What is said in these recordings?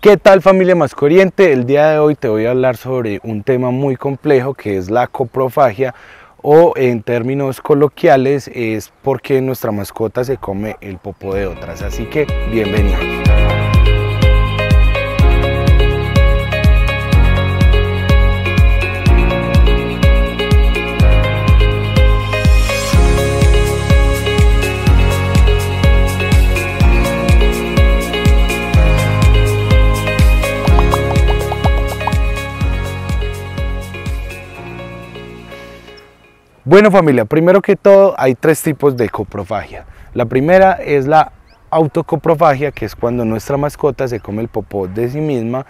¿Qué tal familia más corriente? El día de hoy te voy a hablar sobre un tema muy complejo que es la coprofagia o en términos coloquiales es porque nuestra mascota se come el popo de otras. Así que bienvenidos. Bueno familia, primero que todo hay tres tipos de coprofagia. La primera es la autocoprofagia, que es cuando nuestra mascota se come el popó de sí misma.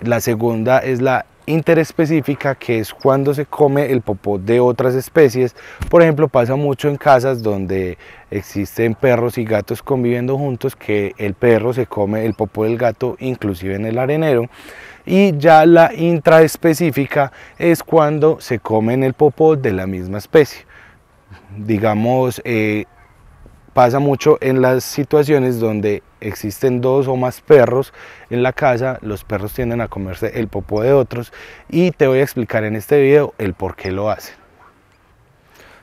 La segunda es la interespecífica, que es cuando se come el popó de otras especies. Por ejemplo, pasa mucho en casas donde existen perros y gatos conviviendo juntos, que el perro se come el popó del gato, inclusive en el arenero y ya la intraespecífica es cuando se comen el popó de la misma especie. Digamos, eh, pasa mucho en las situaciones donde existen dos o más perros en la casa, los perros tienden a comerse el popó de otros y te voy a explicar en este video el por qué lo hacen.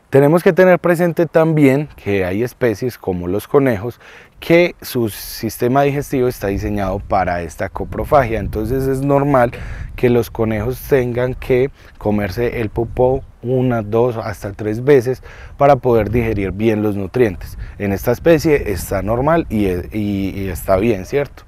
Tenemos que tener presente también que hay especies como los conejos que su sistema digestivo está diseñado para esta coprofagia. Entonces es normal que los conejos tengan que comerse el popó una, dos, hasta tres veces para poder digerir bien los nutrientes. En esta especie está normal y, está bien, ¿cierto?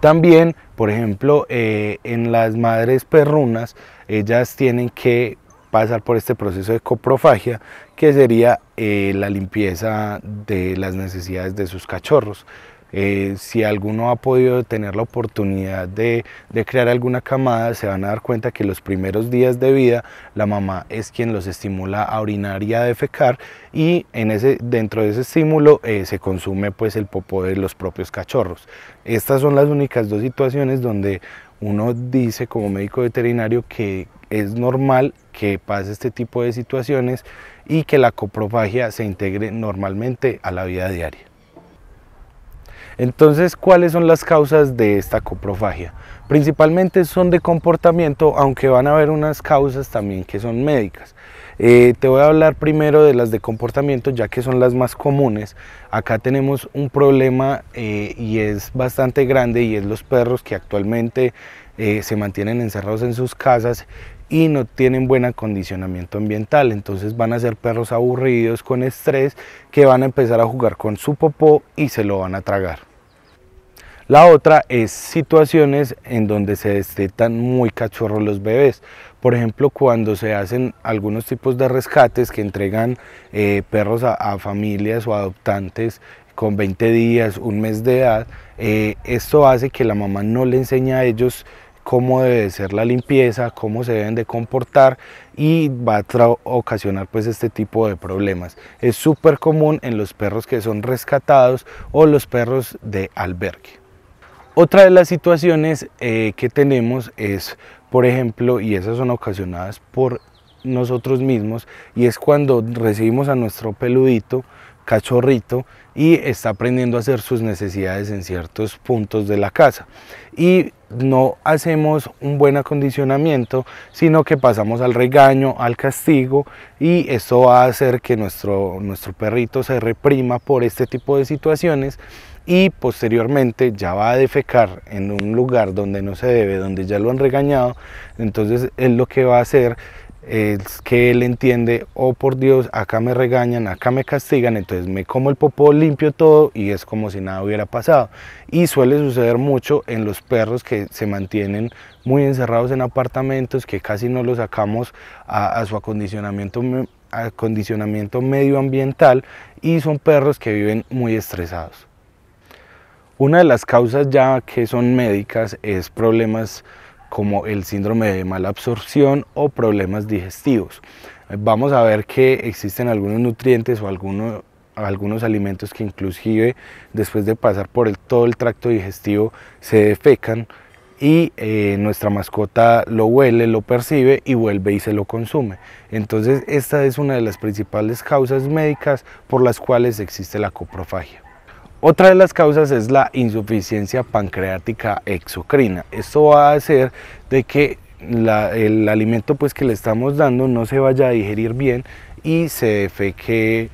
También, por ejemplo, eh, en las madres perrunas, ellas tienen que pasar por este proceso de coprofagia, que sería eh, la limpieza de las necesidades de sus cachorros. Eh, si alguno ha podido tener la oportunidad de, crear alguna camada, se van a dar cuenta que los primeros días de vida la mamá es quien los estimula a orinar y a defecar y en ese, dentro de ese estímulo eh, se consume pues el popó de los propios cachorros. Estas son las únicas dos situaciones donde uno dice como médico veterinario que es normal que pase este tipo de situaciones y que la coprofagia se integre normalmente a la vida diaria. Entonces, ¿cuáles son las causas de esta coprofagia? Principalmente son de comportamiento, aunque van a haber unas causas también que son médicas. Eh, te voy a hablar primero de las de comportamiento, ya que son las más comunes. Acá tenemos un problema eh, y es bastante grande y es los perros que actualmente eh, se mantienen encerrados en sus casas y no tienen buen acondicionamiento ambiental. Entonces van a ser perros aburridos con estrés que van a empezar a jugar con su popó y se lo van a tragar. La otra es situaciones en donde se destetan muy cachorros los bebés. Por ejemplo, cuando se hacen algunos tipos de rescates que entregan eh, perros a, familias o adoptantes con 20 días, un mes de edad, eh, esto hace que la mamá no le enseñe a ellos cómo debe ser la limpieza, cómo se deben de comportar y va a ocasionar pues este tipo de problemas. Es súper común en los perros que son rescatados o los perros de albergue. Otra de las situaciones eh, que tenemos es, por ejemplo, y esas son ocasionadas por nosotros mismos, y es cuando recibimos a nuestro peludito, cachorrito, y está aprendiendo a hacer sus necesidades en ciertos puntos de la casa. Y no hacemos un buen acondicionamiento, sino que pasamos al regaño, al castigo, y eso va a hacer que nuestro, nuestro perrito se reprima por este tipo de situaciones y posteriormente ya va a defecar en un lugar donde no se debe, donde ya lo han regañado, entonces él lo que va a hacer es que él entiende, oh por Dios, acá me regañan, acá me castigan, entonces me como el popó, limpio todo y es como si nada hubiera pasado. Y suele suceder mucho en los perros que se mantienen muy encerrados en apartamentos, que casi no los sacamos a, a su acondicionamiento, acondicionamiento medioambiental y son perros que viven muy estresados. Una de las causas ya que son médicas es problemas como el síndrome de mala absorción o problemas digestivos. Eh, vamos a ver que existen algunos nutrientes o algunos, algunos alimentos que inclusive después de pasar por todo el tracto digestivo se defecan y eh, nuestra mascota lo huele, lo percibe y vuelve y se lo consume. Entonces esta es una de las principales causas médicas por las cuales existe la coprofagia. Otra de las causas es la insuficiencia pancreática exocrina. Esto va a hacer de que el alimento pues, que le estamos dando no se vaya a digerir bien y se defeque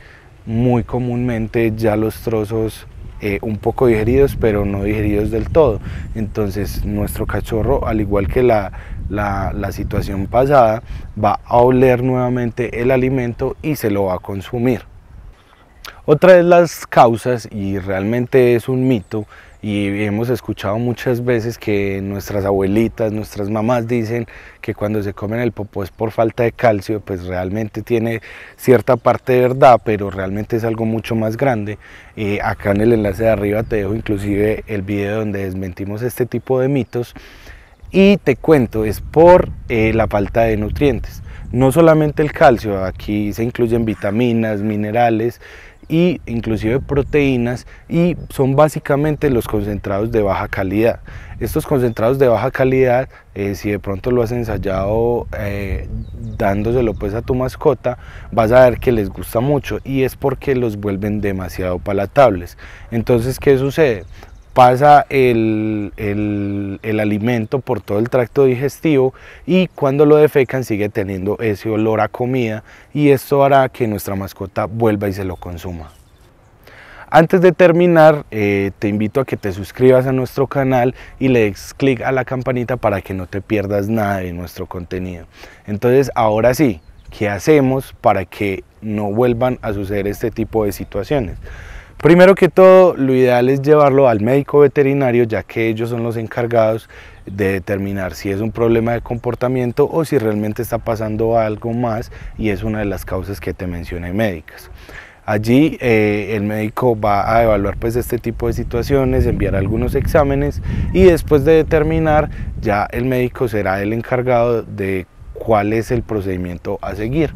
muy comúnmente ya los trozos eh, un poco digeridos pero no digeridos del todo. Entonces nuestro cachorro, al igual que la, situación pasada, va a oler nuevamente el alimento y se lo va a consumir. Otra de las causas, y realmente es un mito, y hemos escuchado muchas veces que nuestras abuelitas, nuestras mamás dicen que cuando se comen el popó es por falta de calcio, pues realmente tiene cierta parte de verdad, pero realmente es algo mucho más grande. Eh, acá en el enlace de arriba te dejo inclusive el video donde desmentimos este tipo de mitos y te cuento, es por eh, la falta de nutrientes. No solamente el calcio, aquí se incluyen vitaminas, minerales, y inclusive proteínas y son básicamente los concentrados de baja calidad. Estos concentrados de baja calidad, eh, si de pronto lo has ensayado eh, dándoselo pues a tu mascota, vas a ver que les gusta mucho y es porque los vuelven demasiado palatables. Entonces, ¿qué sucede? pasa el, alimento por todo el tracto digestivo y cuando lo defecan sigue teniendo ese olor a comida y esto hará que nuestra mascota vuelva y se lo consuma. Antes de terminar, eh, te invito a que te suscribas a nuestro canal y le des clic a la campanita para que no te pierdas nada de nuestro contenido. Entonces, ahora sí, ¿qué hacemos para que no vuelvan a suceder este tipo de situaciones? Primero que todo, lo ideal es llevarlo al médico veterinario, ya que ellos son los encargados de determinar si es un problema de comportamiento o si realmente está pasando algo más y es una de las causas que te mencioné médicas. Allí eh, el médico va a evaluar pues este tipo de situaciones, enviar algunos exámenes y después de determinar ya el médico será el encargado de cuál es el procedimiento a seguir.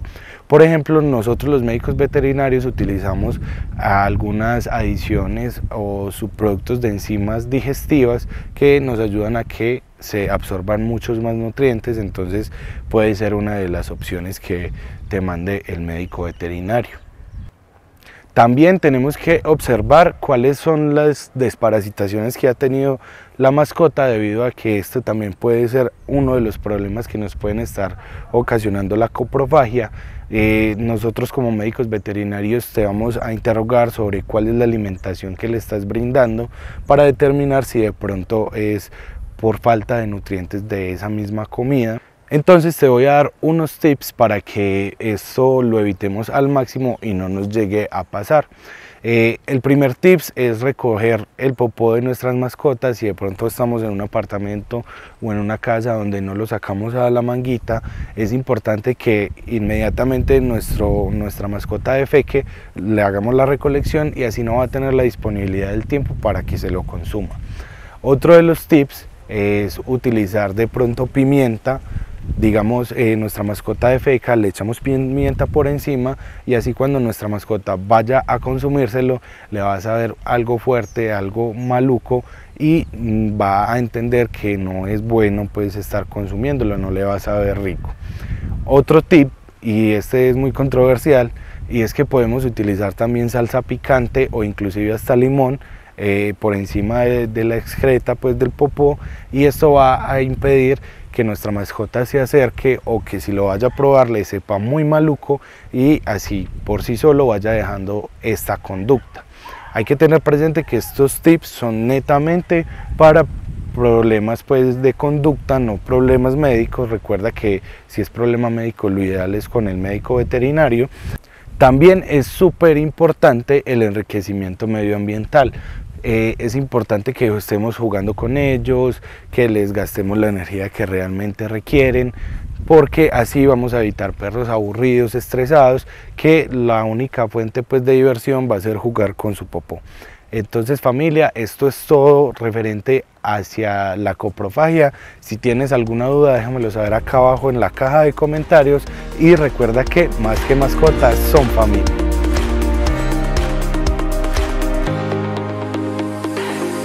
Por ejemplo, nosotros los médicos veterinarios utilizamos algunas adiciones o subproductos de enzimas digestivas que nos ayudan a que se absorban muchos más nutrientes, entonces puede ser una de las opciones que te mande el médico veterinario. También tenemos que observar cuáles son las desparasitaciones que ha tenido la mascota debido a que esto también puede ser uno de los problemas que nos pueden estar ocasionando la coprofagia eh, nosotros como médicos veterinarios te vamos a interrogar sobre cuál es la alimentación que le estás brindando para determinar si de pronto es por falta de nutrientes de esa misma comida. Entonces te voy a dar unos tips para que esto lo evitemos al máximo y no nos llegue a pasar. Eh, el primer tips es recoger el popó de nuestras mascotas si de pronto estamos en un apartamento o en una casa donde no lo sacamos a la manguita es importante que inmediatamente nuestro, nuestra mascota de feque le hagamos la recolección y así no va a tener la disponibilidad del tiempo para que se lo consuma otro de los tips es utilizar de pronto pimienta digamos, eh, nuestra mascota de feca, le echamos pimienta por encima y así cuando nuestra mascota vaya a consumírselo, le va a saber algo fuerte, algo maluco y mm, va a entender que no es bueno pues estar consumiéndolo, no le va a saber rico. Otro tip, y este es muy controversial, y es que podemos utilizar también salsa picante o inclusive hasta limón eh, por encima de, la excreta pues del popó y esto va a impedir que nuestra mascota se acerque o que si lo vaya a probar le sepa muy maluco y así por sí solo vaya dejando esta conducta. Hay que tener presente que estos tips son netamente para problemas pues de conducta, no problemas médicos. Recuerda que si es problema médico lo ideal es con el médico veterinario. También es súper importante el enriquecimiento medioambiental. Eh, es importante que estemos jugando con ellos, que les gastemos la energía que realmente requieren, porque así vamos a evitar perros aburridos, estresados, que la única fuente pues, de diversión va a ser jugar con su popó. Entonces familia, esto es todo referente hacia la coprofagia. Si tienes alguna duda déjamelo saber acá abajo en la caja de comentarios y recuerda que más que mascotas son familia.